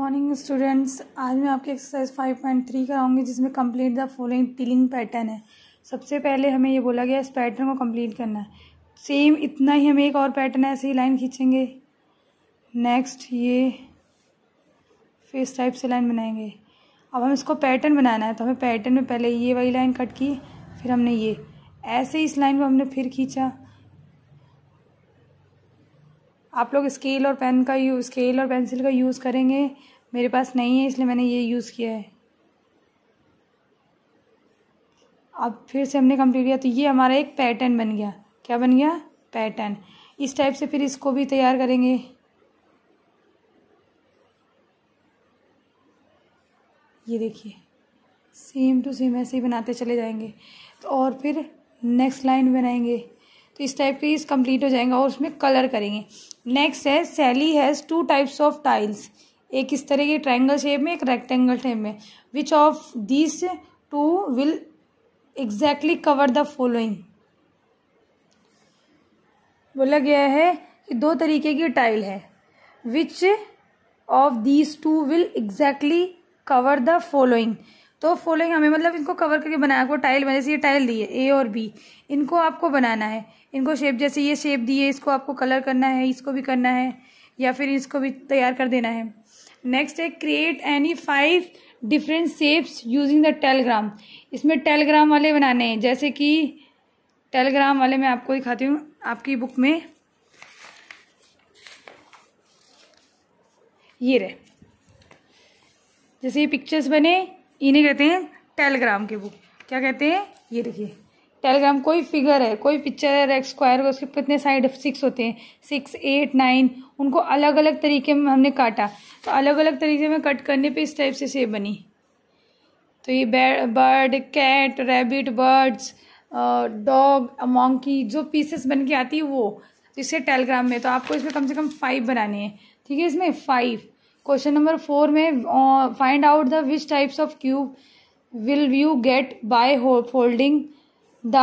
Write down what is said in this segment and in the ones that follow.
morning students आज मैं आपके एक्सरसाइज 5.3 कराऊंगी जिसमें complete the following tiling pattern है सबसे पहले हमें ये बोला गया इस पैटर्न को कंप्लीट करना है सेम इतना ही हमें एक और पैटर्न ऐसे ही लाइन खींचेंगे नेक्स्ट ये फेस टाइप से लाइन बनाएंगे अब हम इसको पैटर्न बनाना है तो हमें पैटर्न में पहले ये वाली लाइन कट की फिर हमने ये ऐसे ही इस लाइन को हमने फिर खींचा आप लोग स्केल और पेन का यू स्केल और पेंसिल का यूज़ करेंगे मेरे पास नहीं है इसलिए मैंने ये यूज़ किया है अब फिर से हमने कंप्लीट किया तो ये हमारा एक पैटर्न बन गया क्या बन गया पैटर्न इस टाइप से फिर इसको भी तैयार करेंगे ये देखिए सेम टू सेम ऐसे ही बनाते चले जाएंगे तो और फिर नेक्स्ट लाइन बनाएंगे तो इस टाइप के इस कंप्लीट हो जाएंगे और उसमें कलर करेंगे नेक्स्ट है Sally has two types of tiles एक इस तरह की ट्राइंगल शेप में एक रेक्टेंगल शेप में which of this two will exactly cover the following बोला गया है कि दो तरीके की टाइल है which of these two will exactly cover the following तो फोल्डिंग हमें मतलब इनको कवर करके बनाया आपको टाइल में जैसे ये टाइल दी है ए और बी इनको आपको बनाना है इनको शेप जैसे ये शेप दी है इसको आपको कलर करना है इसको भी करना है या फिर इसको भी तैयार कर देना है नेक्स्ट है create any five different shapes using the telegram इसमें टेलीग्राम वाले बनाने हैं जैसे कि टेलीग्राम वाले मैं आपको दिखाती हूँ आपकी बुक में ये रहे जैसे ये पिक्चर्स बने इन्हें कहते हैं टेलीग्राम की बुक क्या कहते हैं ये देखिए टेलीग्राम कोई फिगर है कोई पिक्चर है रेक्स स्क्वायर उसके कितने साइड सिक्स होते हैं सिक्स एट नाइन उनको अलग अलग तरीके में हमने काटा तो अलग अलग तरीके में कट करने पे इस टाइप से सेब बनी तो ये bird cat rabbit birds dog monkey जो पीसेस बन के आती है वो इसे टेलीग्राम में तो आपको इसमें कम से कम फाइव बनाने हैं ठीक है इसमें फाइव क्वेश्चन नंबर फोर में find out the which types of cube will you get by folding the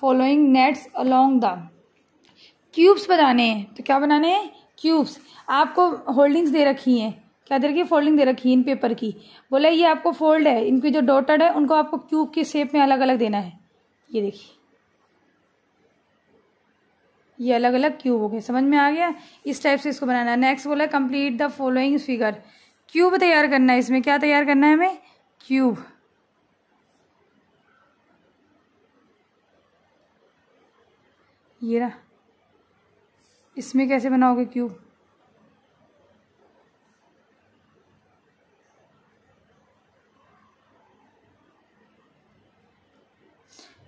following nets along the cubes बनाने हैं तो क्या बनाने हैं क्यूब्स आपको होल्डिंग्स दे रखी हैं क्या दे रखी है फोल्डिंग दे रखी है इन पेपर की बोला ये आपको फोल्ड है इनकी जो डॉटेड है उनको आपको क्यूब के शेप में अलग अलग देना है ये देखिए ये अलग अलग क्यूब हो गए समझ में आ गया इस टाइप से इसको बनाना है नेक्स्ट बोला complete the following figure cube तैयार करना है इसमें क्या तैयार करना है हमें क्यूब ये ना इसमें कैसे बनाओगे क्यूब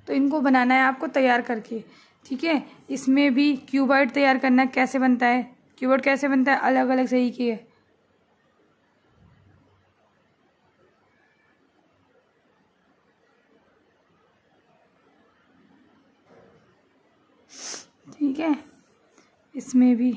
तो इनको बनाना है आपको तैयार करके ठीक है इसमें भी क्यूबॉइड तैयार करना कैसे बनता है क्यूबॉइड कैसे बनता है अलग अलग सही की है ठीक है इसमें भी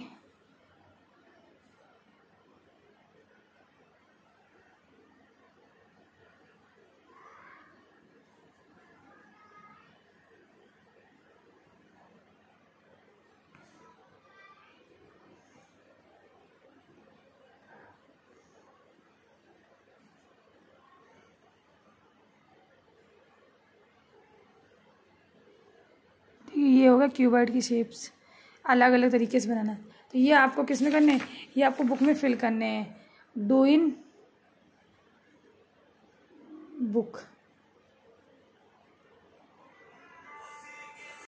ये होगा क्यूबर्ड की शेप्स अलग अलग तरीके से बनाना तो ये आपको किस में करने हैं ये आपको बुक में फिल करने हैं डू इन बुक